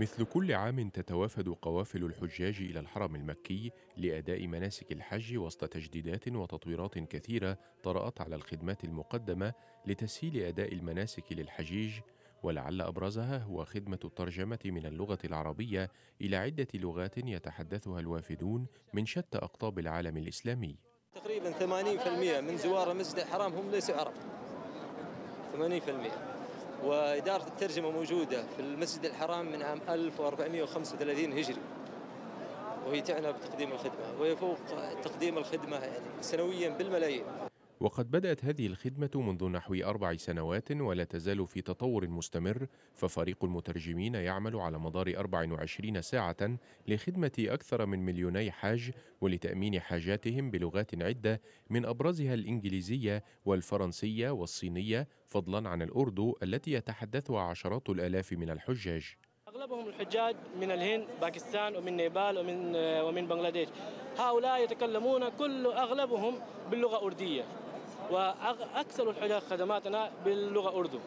مثل كل عام تتوافد قوافل الحجاج إلى الحرم المكي لأداء مناسك الحج وسط تجديدات وتطويرات كثيرة طرأت على الخدمات المقدمة لتسهيل أداء المناسك للحجيج ولعل أبرزها هو خدمة الترجمة من اللغة العربية إلى عدة لغات يتحدثها الوافدون من شتى أقطاب العالم الإسلامي تقريبا 80% من زوار المسجد الحرام هم ليسوا عرب 80% وإدارة الترجمة موجودة في المسجد الحرام من عام 1435 هجري وهي تعنى بتقديم الخدمة ويفوق تقديم الخدمة يعني سنويا بالملايين وقد بدأت هذه الخدمة منذ نحو أربع سنوات ولا تزال في تطور مستمر ففريق المترجمين يعمل على مدار 24 ساعة لخدمة أكثر من مليوني حاج ولتأمين حاجاتهم بلغات عدة من أبرزها الإنجليزية والفرنسية والصينية فضلا عن الأردو التي يتحدثها عشرات الآلاف من الحجاج اغلبهم الحجاج من الهند باكستان ومن نيبال ومن آه، ومن بنغلاديش هؤلاء يتكلمون كل اغلبهم باللغه أردية وأكثر الحجاج خدماتنا باللغة أردو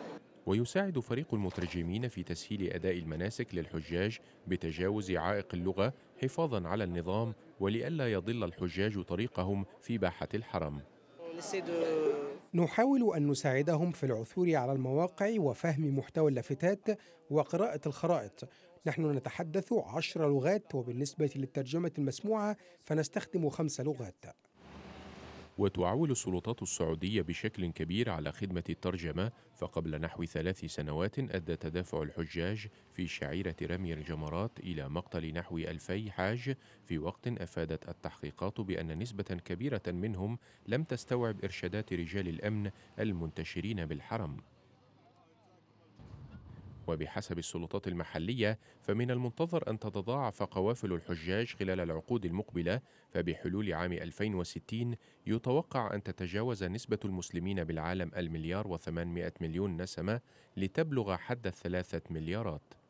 ويساعد فريق المترجمين في تسهيل أداء المناسك للحجاج بتجاوز عائق اللغة حفاظا على النظام ولئلا يضل الحجاج طريقهم في باحة الحرم نحاول أن نساعدهم في العثور على المواقع وفهم محتوى اللافتات وقراءة الخرائط نحن نتحدث عشر لغات وبالنسبة للترجمة المسموعة فنستخدم خمس لغات وتعول السلطات السعودية بشكل كبير على خدمة الترجمة فقبل نحو ثلاث سنوات أدى تدافع الحجاج في شعيرة رمي الجمرات إلى مقتل نحو ألفي حاج في وقت أفادت التحقيقات بأن نسبة كبيرة منهم لم تستوعب إرشادات رجال الأمن المنتشرين بالحرم وبحسب السلطات المحلية فمن المنتظر أن تتضاعف قوافل الحجاج خلال العقود المقبلة فبحلول عام 2060 يتوقع أن تتجاوز نسبة المسلمين بالعالم المليار وثمانمائة مليون نسمة لتبلغ حد الثلاثة مليارات